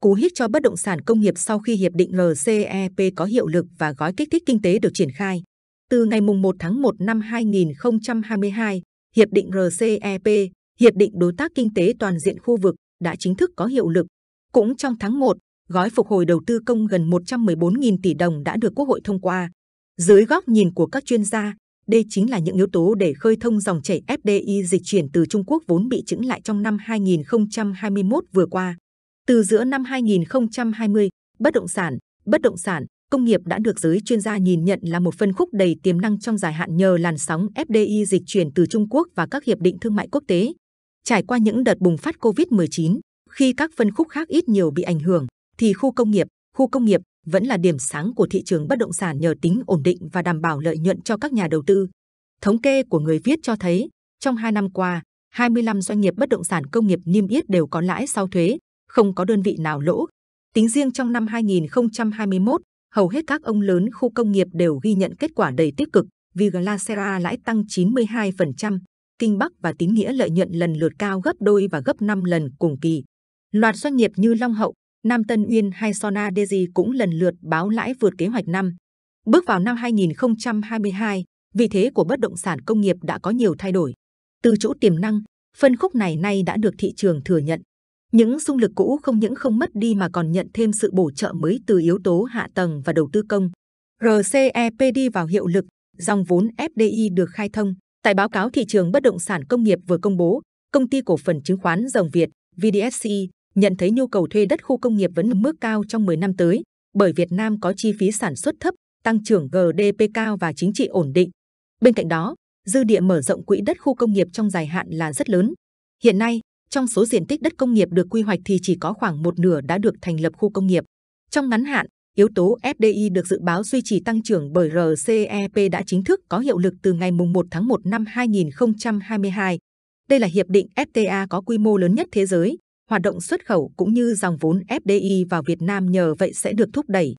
cú hích cho bất động sản công nghiệp sau khi hiệp định RCEP có hiệu lực và gói kích thích kinh tế được triển khai. Từ ngày 1 tháng 1 năm 2022, hiệp định RCEP, hiệp định đối tác kinh tế toàn diện khu vực đã chính thức có hiệu lực. Cũng trong tháng 1, gói phục hồi đầu tư công gần 114.000 tỷ đồng đã được Quốc hội thông qua. Dưới góc nhìn của các chuyên gia, đây chính là những yếu tố để khơi thông dòng chảy FDI dịch chuyển từ Trung Quốc vốn bị chững lại trong năm 2021 vừa qua. Từ giữa năm 2020, bất động sản, bất động sản, công nghiệp đã được giới chuyên gia nhìn nhận là một phân khúc đầy tiềm năng trong dài hạn nhờ làn sóng FDI dịch chuyển từ Trung Quốc và các hiệp định thương mại quốc tế. Trải qua những đợt bùng phát COVID-19, khi các phân khúc khác ít nhiều bị ảnh hưởng, thì khu công nghiệp, khu công nghiệp vẫn là điểm sáng của thị trường bất động sản nhờ tính ổn định và đảm bảo lợi nhuận cho các nhà đầu tư. Thống kê của người viết cho thấy, trong 2 năm qua, 25 doanh nghiệp bất động sản công nghiệp niêm yết đều có lãi sau thuế, không có đơn vị nào lỗ. Tính riêng trong năm 2021, hầu hết các ông lớn khu công nghiệp đều ghi nhận kết quả đầy tích cực, vì Glacera lãi tăng 92%, Kinh Bắc và Tín Nghĩa lợi nhuận lần lượt cao gấp đôi và gấp 5 lần cùng kỳ. Loạt doanh nghiệp như Long Hậu, Nam Tân Uyên hay Sona Desi cũng lần lượt báo lãi vượt kế hoạch năm. Bước vào năm 2022, vị thế của bất động sản công nghiệp đã có nhiều thay đổi. Từ chỗ tiềm năng, phân khúc này nay đã được thị trường thừa nhận. Những xung lực cũ không những không mất đi mà còn nhận thêm sự bổ trợ mới từ yếu tố hạ tầng và đầu tư công. RCEP đi vào hiệu lực, dòng vốn FDI được khai thông. Tại báo cáo thị trường bất động sản công nghiệp vừa công bố, công ty cổ phần chứng khoán Rồng Việt VDSCI nhận thấy nhu cầu thuê đất khu công nghiệp vẫn ở mức cao trong 10 năm tới, bởi Việt Nam có chi phí sản xuất thấp, tăng trưởng GDP cao và chính trị ổn định. Bên cạnh đó, dư địa mở rộng quỹ đất khu công nghiệp trong dài hạn là rất lớn. Hiện nay, trong số diện tích đất công nghiệp được quy hoạch thì chỉ có khoảng một nửa đã được thành lập khu công nghiệp. Trong ngắn hạn, yếu tố FDI được dự báo duy trì tăng trưởng bởi RCEP đã chính thức có hiệu lực từ ngày 1 tháng 1 năm 2022. Đây là hiệp định FTA có quy mô lớn nhất thế giới, hoạt động xuất khẩu cũng như dòng vốn FDI vào Việt Nam nhờ vậy sẽ được thúc đẩy.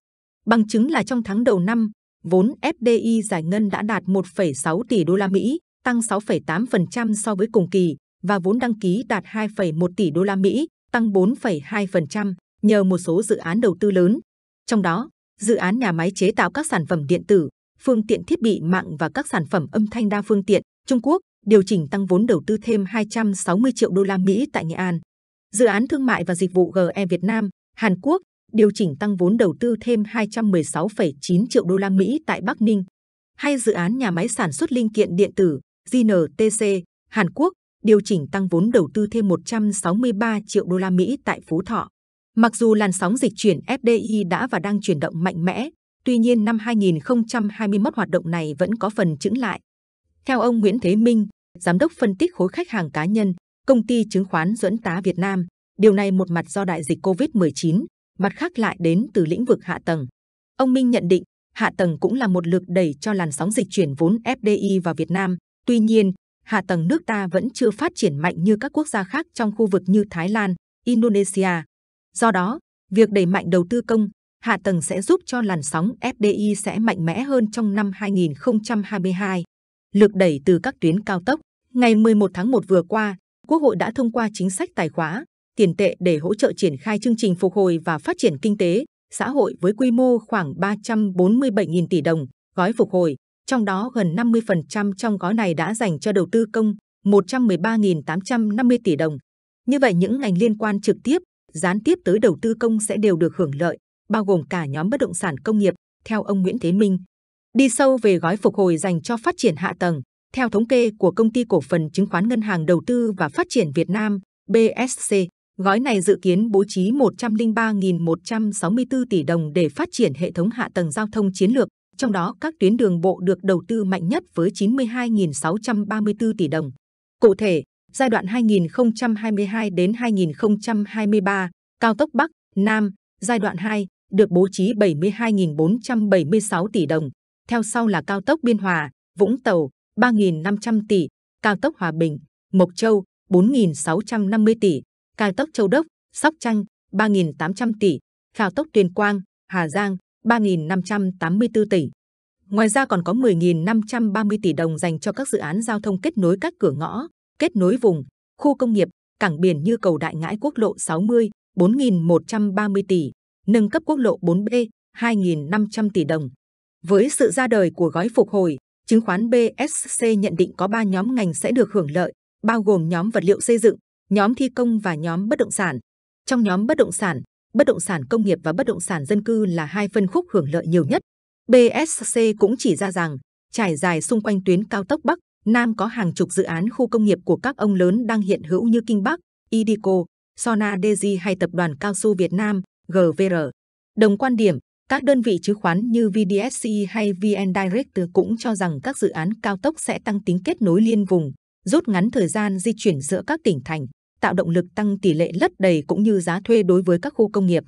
Bằng chứng là trong tháng đầu năm, vốn FDI giải ngân đã đạt 1,6 tỷ đô la Mỹ, tăng 6,8% so với cùng kỳ, và vốn đăng ký đạt 2,1 tỷ đô la Mỹ, tăng 4,2% nhờ một số dự án đầu tư lớn. Trong đó, dự án nhà máy chế tạo các sản phẩm điện tử, phương tiện thiết bị mạng và các sản phẩm âm thanh đa phương tiện Trung Quốc điều chỉnh tăng vốn đầu tư thêm 260 triệu đô la Mỹ tại Nghệ An. Dự án thương mại và dịch vụ GE Việt Nam, Hàn Quốc điều chỉnh tăng vốn đầu tư thêm 216,9 triệu đô la Mỹ tại Bắc Ninh. Hay dự án nhà máy sản xuất linh kiện điện tử JNTC, Hàn Quốc điều chỉnh tăng vốn đầu tư thêm 163 triệu đô la Mỹ tại Phú Thọ. Mặc dù làn sóng dịch chuyển FDI đã và đang chuyển động mạnh mẽ, tuy nhiên năm 2021 hoạt động này vẫn có phần chững lại. Theo ông Nguyễn Thế Minh, giám đốc phân tích khối khách hàng cá nhân, công ty chứng khoán Duẫn Tá Việt Nam, điều này một mặt do đại dịch Covid-19, mặt khác lại đến từ lĩnh vực hạ tầng. Ông Minh nhận định hạ tầng cũng là một lực đẩy cho làn sóng dịch chuyển vốn FDI vào Việt Nam. Tuy nhiên, hạ tầng nước ta vẫn chưa phát triển mạnh như các quốc gia khác trong khu vực như Thái Lan, Indonesia. Do đó, việc đẩy mạnh đầu tư công, hạ tầng sẽ giúp cho làn sóng FDI sẽ mạnh mẽ hơn trong năm 2022. Lực đẩy từ các tuyến cao tốc. Ngày 11 tháng 1 vừa qua, Quốc hội đã thông qua chính sách tài khóa, tiền tệ để hỗ trợ triển khai chương trình phục hồi và phát triển kinh tế, xã hội với quy mô khoảng 347.000 tỷ đồng, gói phục hồi trong đó gần 50% trong gói này đã dành cho đầu tư công 113.850 tỷ đồng. Như vậy những ngành liên quan trực tiếp, gián tiếp tới đầu tư công sẽ đều được hưởng lợi, bao gồm cả nhóm bất động sản công nghiệp, theo ông Nguyễn Thế Minh. Đi sâu về gói phục hồi dành cho phát triển hạ tầng, theo thống kê của Công ty Cổ phần Chứng khoán Ngân hàng Đầu tư và Phát triển Việt Nam, BSC, gói này dự kiến bố trí 103.164 tỷ đồng để phát triển hệ thống hạ tầng giao thông chiến lược, trong đó các tuyến đường bộ được đầu tư mạnh nhất với 92.634 tỷ đồng. Cụ thể, giai đoạn 2022 đến 2023, cao tốc Bắc Nam giai đoạn 2 được bố trí 72.476 tỷ đồng. Theo sau là cao tốc Biên Hòa, Vũng Tàu 3.500 tỷ, cao tốc Hòa Bình, Mộc Châu 4.650 tỷ, cao tốc Châu Đốc, Sóc Trăng 3.800 tỷ, cao tốc Tuyền Quang, Hà Giang 3.584 tỷ. Ngoài ra còn có 10.530 tỷ đồng dành cho các dự án giao thông kết nối các cửa ngõ, kết nối vùng, khu công nghiệp, cảng biển như cầu Đại Ngãi quốc lộ 60, 4.130 tỷ, nâng cấp quốc lộ 4B, 2.500 tỷ đồng. Với sự ra đời của gói phục hồi, chứng khoán BSC nhận định có 3 nhóm ngành sẽ được hưởng lợi, bao gồm nhóm vật liệu xây dựng, nhóm thi công và nhóm bất động sản. Trong nhóm bất động sản, bất động sản công nghiệp và bất động sản dân cư là hai phân khúc hưởng lợi nhiều nhất. BSC cũng chỉ ra rằng, trải dài xung quanh tuyến cao tốc Bắc, Nam có hàng chục dự án khu công nghiệp của các ông lớn đang hiện hữu như Kinh Bắc, Idico, Sona Dezi hay Tập đoàn Cao su Việt Nam, GVR. Đồng quan điểm, các đơn vị chứng khoán như VDSC hay VN Direct cũng cho rằng các dự án cao tốc sẽ tăng tính kết nối liên vùng, rút ngắn thời gian di chuyển giữa các tỉnh thành tạo động lực tăng tỷ lệ lấp đầy cũng như giá thuê đối với các khu công nghiệp.